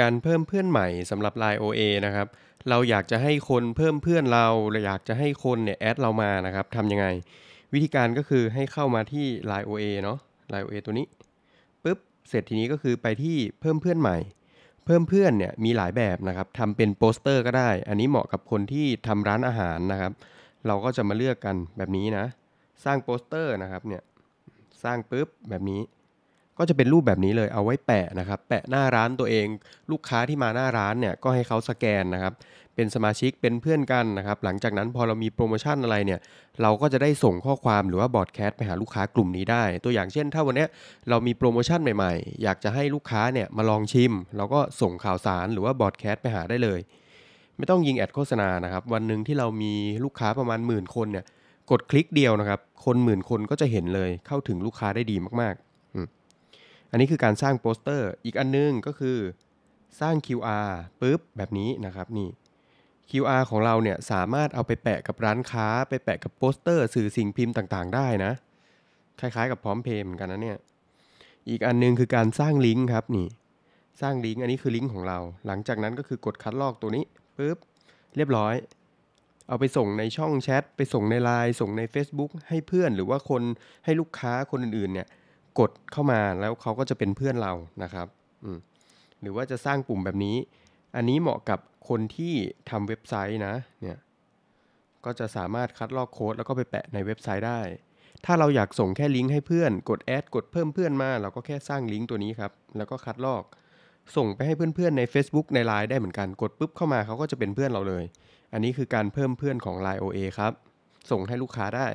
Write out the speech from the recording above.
การเพิ่มเพื่อนใหม่สำหรับ Line OA นะครับ เราอยากจะให้คนเพิ่มเพื่อนเราเราอยากจะให้คนเนี่ยแอดเรามานะครับทำยังไงวิธีการก็คือให้เข้ามาที่ Line OA เนาะ Line OA ตัวนี้ปุ๊บเสร็จทีนี้ก็คือไปที่เพิ่มเพื่อนใหม่ เพิ่มเพื่อนเนี่ยมีหลายแบบนะครับทำเป็นโปสเตอร์ก็ได้ อันนี้เหมาะกับคนที่ทำร้านอาหารนะครับ เราก็จะมาเลือกกันแบบนี้นะ สร้างโปสเตอร์นะครับเนี่ยสร้างปุ๊บแบบนี้ก็จะเป็นรูปแบบนี้เลย เอาไว้แปะนะครับ แปะหน้าร้านตัวเอง ลูกค้าที่มาหน้าร้านเนี่ยก็ให้เขาสแกนนะครับ เป็นสมาชิกเป็นเพื่อนกันนะครับ หลังจากนั้นพอเรามีโปรโมชั่นอะไรเนี่ย เราก็จะได้ส่งข้อความหรือว่าบอร์ดแคสต์ไปหาลูกค้ากลุ่มนี้ได้ ตัวอย่างเช่นถ้าวันนี้เรามีโปรโมชั่นใหม่ๆ อยากจะให้ลูกค้าเนี่ยมาลองชิม เราก็ส่งข่าวสารหรือว่าบอร์ดแคสต์ไปหาได้เลย ไม่ต้องยิงแอดโฆษณานะครับ วันหนึ่งที่เรามีลูกค้าประมาณหมื่นคนเนี่ย กดคลิกเดียวนะครับ คนหมื่นคนก็จะเห็นเลย เข้าถึงลูกค้าได้ดีมากๆอันนี้คือการสร้างโปสเตอร์ อีกอันนึงก็คือ สร้าง QR ปุ๊บ แบบนี้นะครับนี่ QR ของเราเนี่ย สามารถเอาไปแปะกับร้านค้า ไปแปะกับโปสเตอร์ สื่อสิ่งพิมพ์ต่างๆ ได้นะ คล้ายๆ กับพร้อมเพย์เหมือนกันนะเนี่ยอีกอันนึงคือการสร้างลิงก์ครับนี่สร้างลิงก์อันนี้คือลิงก์ของเรา หลังจากนั้นก็คือกดคัดลอกตัวนี้ปุ๊บเรียบร้อย เอาไปส่งในช่องแชทไปส่งในไลน์ส่งใน Facebook ให้เพื่อนหรือว่าคนให้ลูกค้าคนอื่นๆเนี่ยกดเข้ามาแล้วเขาก็จะเป็นเพื่อนเรานะครับหรือว่าจะสร้างกลุ่มแบบนี้ อันนี้เหมาะกับคนที่ทำเว็บไซต์นะเนี่ยก็จะสามารถคัดลอกโค้ด แล้วก็ไปแปะในเว็บไซต์ได้ ถ้าเราอยากส่งแค่ลิงก์ให้เพื่อน กดแอดกดเพิ่มเพื่อนมาเราก็แค่สร้างลิงก์ตัวนี้ครับ แล้วก็คัดลอกส่งไปให้เพื่อนๆใน Facebook ใน Line ได้เหมือนกันกดปุ๊บเข้ามาเขาก็จะเป็นเพื่อนเราเลย อันนี้คือการเพิ่มเพื่อนของ Line OA ครับส่งให้ลูกค้าได้